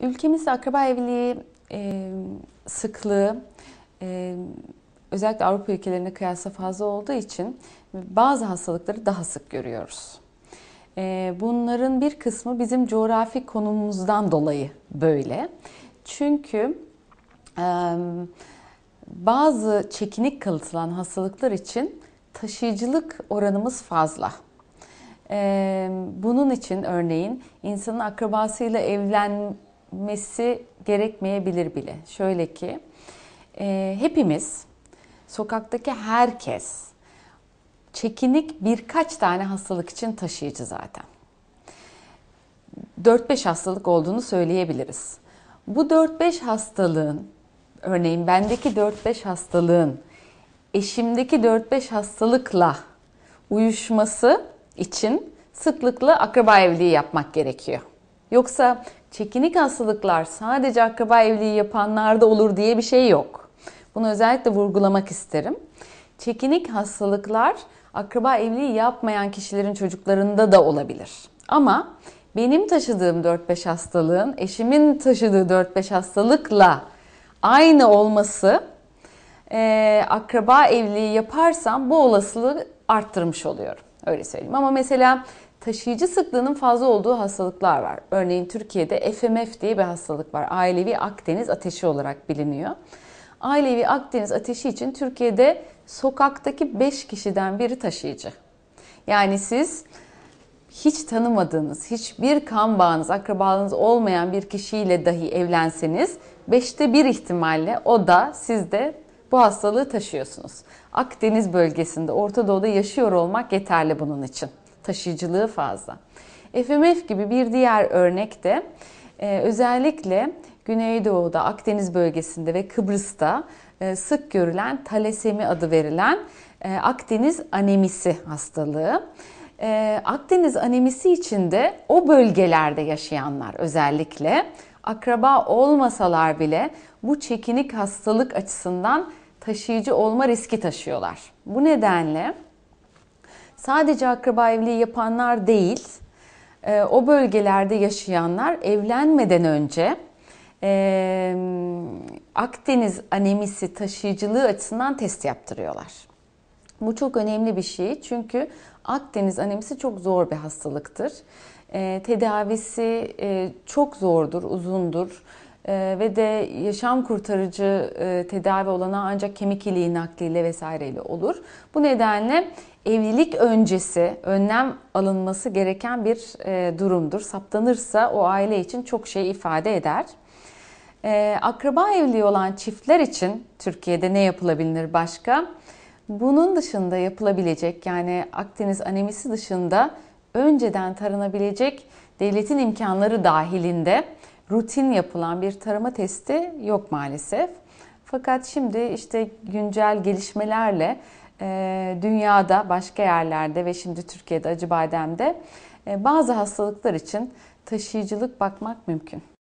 Ülkemizde akraba evliliği e, sıklığı e, özellikle Avrupa ülkelerine kıyasla fazla olduğu için bazı hastalıkları daha sık görüyoruz. E, bunların bir kısmı bizim coğrafi konumumuzdan dolayı böyle. Çünkü e, bazı çekinik kalıtılan hastalıklar için taşıyıcılık oranımız fazla. E, bunun için örneğin insanın akrabasıyla evlen Messi gerekmeyebilir bile. Şöyle ki e, hepimiz sokaktaki herkes çekinik birkaç tane hastalık için taşıyıcı zaten. 4-5 hastalık olduğunu söyleyebiliriz. Bu 4-5 hastalığın örneğin bendeki 4-5 hastalığın eşimdeki 4-5 hastalıkla uyuşması için sıklıkla akraba evliliği yapmak gerekiyor. Yoksa çekinik hastalıklar sadece akraba evliliği yapanlarda olur diye bir şey yok. Bunu özellikle vurgulamak isterim. Çekinik hastalıklar akraba evliliği yapmayan kişilerin çocuklarında da olabilir. Ama benim taşıdığım 4-5 hastalığın eşimin taşıdığı 4-5 hastalıkla aynı olması e, akraba evliliği yaparsam bu olasılığı arttırmış oluyorum. Öyle söyleyeyim. Ama mesela taşıyıcı sıklığının fazla olduğu hastalıklar var. Örneğin Türkiye'de FMF diye bir hastalık var. Ailevi Akdeniz ateşi olarak biliniyor. Ailevi Akdeniz ateşi için Türkiye'de sokaktaki 5 kişiden biri taşıyıcı. Yani siz hiç tanımadığınız, hiçbir kan bağınız, akrabalığınız olmayan bir kişiyle dahi evlenseniz 5'te 1 ihtimalle o da siz de bu hastalığı taşıyorsunuz. Akdeniz bölgesinde Orta Doğu'da yaşıyor olmak yeterli bunun için. Taşıyıcılığı fazla. FMF gibi bir diğer örnek de e, özellikle Güneydoğu'da, Akdeniz bölgesinde ve Kıbrıs'ta e, sık görülen talasemi adı verilen e, Akdeniz anemisi hastalığı. Akdeniz anemisi içinde o bölgelerde yaşayanlar özellikle akraba olmasalar bile bu çekinik hastalık açısından taşıyıcı olma riski taşıyorlar. Bu nedenle sadece akraba evliliği yapanlar değil, e, o bölgelerde yaşayanlar evlenmeden önce e, Akdeniz anemisi taşıyıcılığı açısından test yaptırıyorlar. Bu çok önemli bir şey çünkü Akdeniz anemisi çok zor bir hastalıktır. E, tedavisi çok zordur, uzundur. Ee, ve de yaşam kurtarıcı e, tedavi olana ancak kemik iliği nakliyle vesaireyle olur. Bu nedenle evlilik öncesi önlem alınması gereken bir e, durumdur. Saptanırsa o aile için çok şey ifade eder. Ee, akraba evliliği olan çiftler için Türkiye'de ne yapılabilir başka? Bunun dışında yapılabilecek yani Akdeniz anemisi dışında önceden taranabilecek devletin imkanları dahilinde rutin yapılan bir tarama testi yok maalesef. Fakat şimdi işte güncel gelişmelerle e, dünyada, başka yerlerde ve şimdi Türkiye'de Acıbadem'de e, bazı hastalıklar için taşıyıcılık bakmak mümkün.